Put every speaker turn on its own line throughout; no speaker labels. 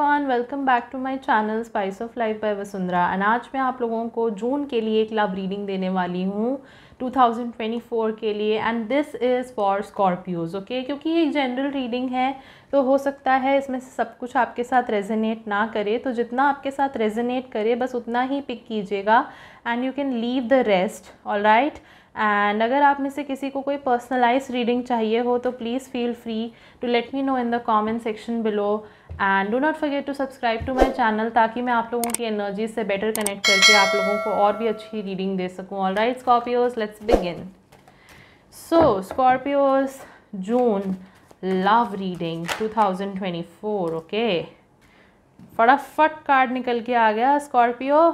Everyone welcome back to my channel Spice of Life by Vasundhara and आज मैं आप लोगों को जून के लिए एक लव रीडिंग देने वाली हूँ 2024 के लिए and this is for Scorpios okay क्योंकि ये एक जनरल रीडिंग है तो हो सकता है इसमें से सब कुछ आपके साथ रेजोनेट ना करे तो जितना आपके साथ रेजोनेट करे बस उतना ही पिक कीजिएगा and you can leave the rest all right and अगर आप में से किसी को कोई पर्सनलाइज रीडिंग चाहिए हो तो please feel free to let me know in the comment section below and do not forget to subscribe to my channel ताकि मैं आप लोगों की एनर्जी से बेटर कनेक्ट करके आप लोगों को और भी अच्छी रीडिंग दे सकूँ all right Scorpios let's begin so Scorpios June love reading 2024 okay फटाफट कार्ड निकल के आ गया Scorpio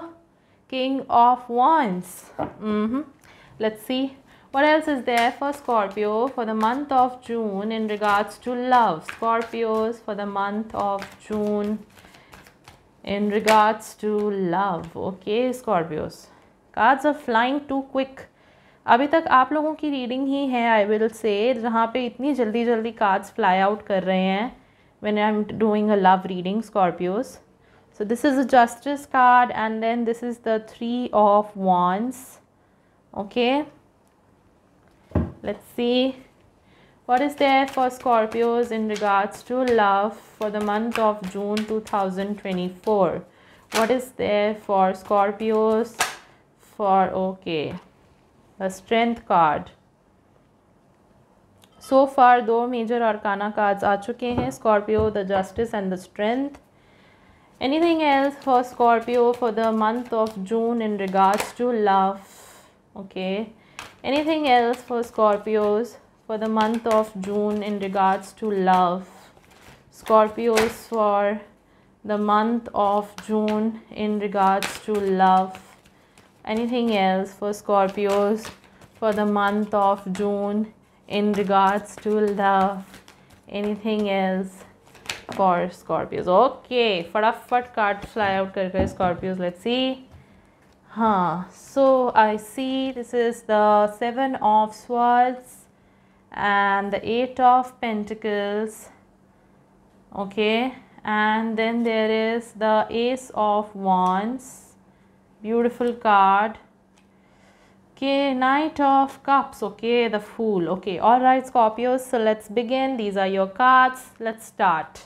king of wands let's see What else is there for Scorpio for the month of June in regards to love? Scorpios for the month of June in regards to love. Okay, Scorpios. Cards are flying too quick. अभी तक आप लोगों की reading ही है I will say जहाँ पे इतनी जल्दी जल्दी कार्ड्स फ्लाई आउट कर रहे हैं when I'm doing a love reading, Scorpios. So this is a Justice card and then this is the Three of Wands. Okay let's see what is there for Scorpios in regards to love for the month of June 2024? What is there for Scorpios for, okay, the Strength card. So far, two major arcana cards are चुके Scorpio, the Justice and the Strength. Anything else for Scorpio for the month of June in regards to love? Okay anything else for scorpios for the month of june in regards to love scorpios for the month of june in regards to love anything else for scorpios for the month of june in regards to love anything else for scorpios okay फटाफट card fly out? Okay, Scorpios. Let's see huh so i see this is the seven of swords and the eight of pentacles okay and then there is the ace of wands beautiful card okay knight of cups okay the fool okay all right scorpios so let's begin these are your cards let's start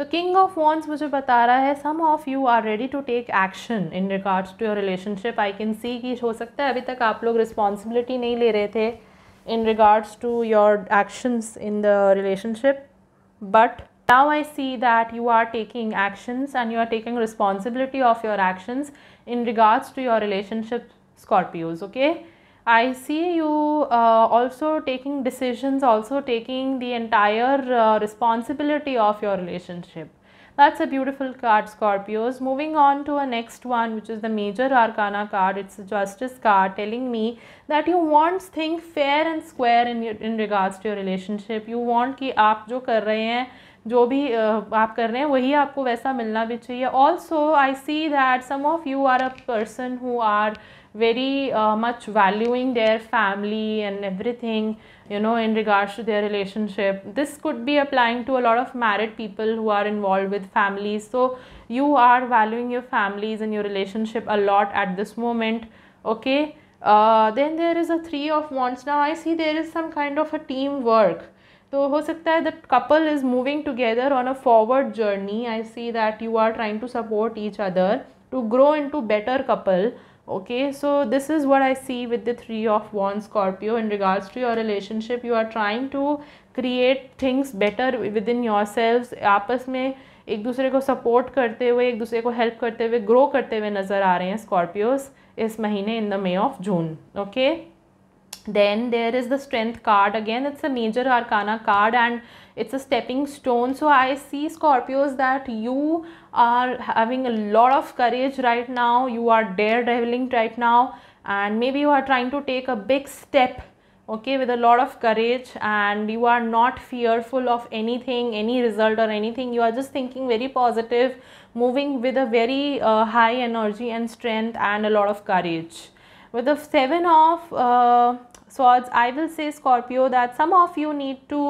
तो king of wands मुझे बता रहा है some of you are ready to take action in regards to your relationship I can see कि हो सकता है अभी तक आप लोग रिस्पॉन्सिबिलिटी नहीं ले रहे थे in regards to your actions in the relationship but now I see that you are taking actions and you are taking responsibility of your actions in regards to your relationship Scorpios okay I see you uh, also taking decisions, also taking the entire uh, responsibility of your relationship. That's a beautiful card, Scorpios. Moving on to a next one, which is the Major Arcana card. It's a Justice card telling me that you want things fair and square in, your, in regards to your relationship. You want कि आप जो कर रहे हैं जो भी आप कर रहे हैं वही आपको वैसा मिलना भी चाहिए also I see that some of you are a person who are very much valuing their family and every thing you know in regards to their relationship this could be applying to a lot of married people who are involve with families so you are valuing your families in your relationship a lot at this moment okay then there is a three of wands now I C there is some kind of a team work तो हो सकता है that couple is moving together on a forward journey I see that you are trying to support each other to grow into better couple okay this is what I see with the three of वन Scorpio in regards to your relationship you are trying to create things better within yourself आपस में एक दूसरे को support करते हुए एक दूसरे को हेल्प करते हुए ग्रो करते हुए नज़र आ रहे हैं स्कॉर्पियोज इस महीने in the may of June okay then there is the strength card again it's a major arcana card and it's a stepping stone so i see scorpios that you are having a lot of courage right now you are daredeviling right now and maybe you are trying to take a big step okay with a lot of courage and you are not fearful of anything any result or anything you are just thinking very positive moving with a very uh, high energy and strength and a lot of courage with the seven of uh, swords i will say scorpio that some of you need to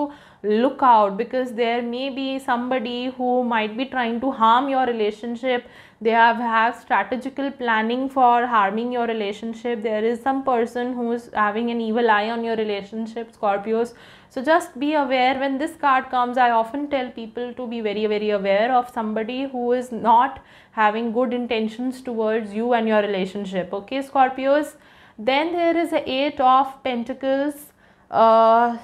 look out because there may be somebody who might be trying to harm your relationship they have have strategical planning for harming your relationship there is some person who is having an evil eye on your relationship scorpios so just be aware when this card comes i often tell people to be very very aware of somebody who is not having good intentions towards you and your relationship okay scorpios then there is a eight of pentacles. Uh,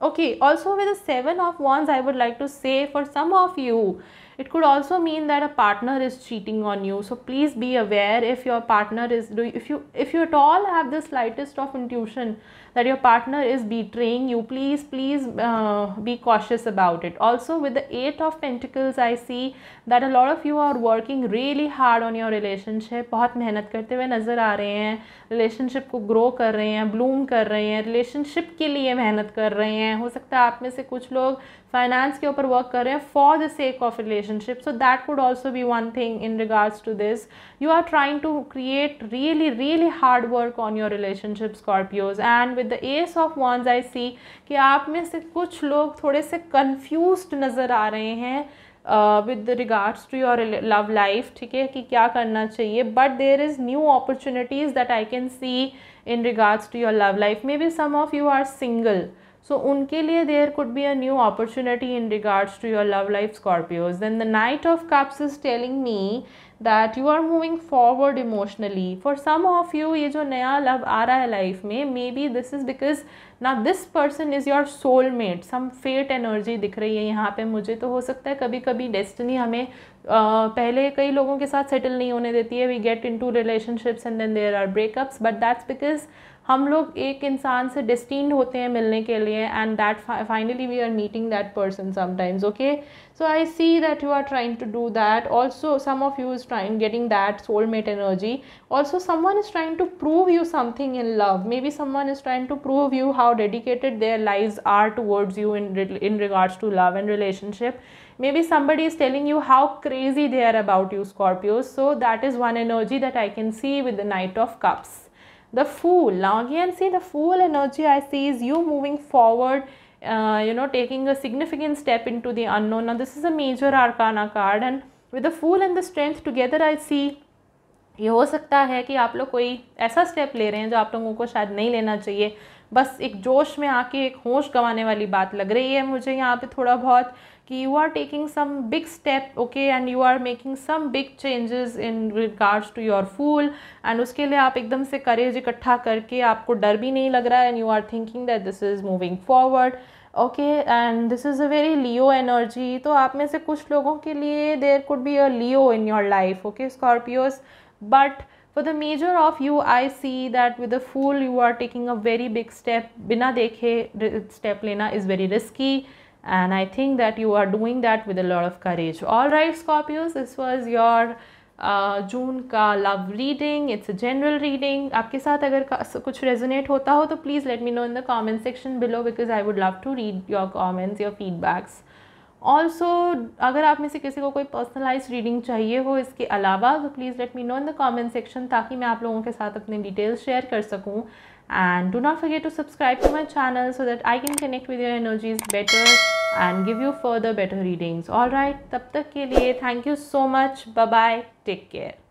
okay, also with the seven of wands, I would like to say for some of you, it could also mean that a partner is cheating on you. So please be aware if your partner is, if you, if you at all have the slightest of intuition that your partner is betraying you please please uh, be cautious about it also with the eight of pentacles i see that a lot of you are working really hard on your relationship bahut mehnat karte hue nazar aa rahe hain relationship ko grow kar rahe hain bloom kar rahe hain relationship ke liye mehnat kar rahe hain ho sakta hai aap mein se kuch log finance के ऊपर work कर रहे हैं for the sake of relationship so that could also be one thing in regards to this you are trying to create really really hard work on your relationship Scorpios and with the ace of wands I see कि आप में से कुछ लोग थोड़े से confuse नज़र आ रहे हैं with regards to your love life ठीक है कि क्या करना चाहिए but there is new opportunities that I can see in regards to your love life maybe some of you are single so उनके लिए there could be a new opportunity in regards to your love life Scorpios then the knight of cups is telling me that you are moving forward emotionally for some of you ये जो नया love आ रहा है life में maybe this is because ना this person is your soulmate some fate energy दिख रही है यहाँ पे मुझे तो हो सकता है कभी कभी डेस्टिनी हमें Uh, पहले कई लोगों के साथ सेटल नहीं होने देती है we get into relationships and then there are breakups but that's because हम लोग एक इंसान से डिस्टीन्ड होते हैं मिलने के लिए and that finally we are meeting that person sometimes okay so I see that you are trying to do that also some of you is trying getting that soulmate energy also one is trying to prove you something in love maybe one is trying to prove you how dedicated their lies are towards you in regards to love and relationship maybe somebody is telling you how crazy they are about you Scorpios so that is one energy that I can see with the knight of cups the full. Now again see the fool energy I see is you moving forward uh, you know taking a significant step into the unknown. Now this is a major arcana card and with the fool and the strength together I see ये हो सकता है कि आप लोग कोई ऐसा step ले रहे हैं जो आप लोगों को शायद नहीं लेना चाहिए बस एक जोश में आके एक होश गंवाने वाली बात लग रही है मुझे यहाँ पे थोड़ा बहुत कि you are taking some big step okay and you are making some big changes in regards to your fool and उसके लिए आप एकदम से करेज इकट्ठा करके आपको डर भी नहीं लग रहा है and you are thinking that this is moving forward okay and this is a very Leo energy तो आप में से कुछ लोगों के लिए there could be a Leo in your life okay Scorpios but for the major of you i see that with the fool you are taking a very big step bina dekhe step lena is very risky and i think that you are doing that with a lot of courage all right scorpios this was your uh, June ka love reading. It's a general reading. आपके साथ अगर कुछ resonate होता हो तो please let me know in the comment section below because I would love to read your comments, your feedbacks. Also अगर आप में से किसी को कोई पर्सनलाइज रीडिंग चाहिए हो इसके अलावा तो please let me know in the comment section ताकि मैं आप लोगों के साथ अपने डिटेल्स शेयर कर सकूँ and do not forget to subscribe to my channel so that I can connect with your energies better and give you further better readings all right तब तक के लिए thank you so much bye take care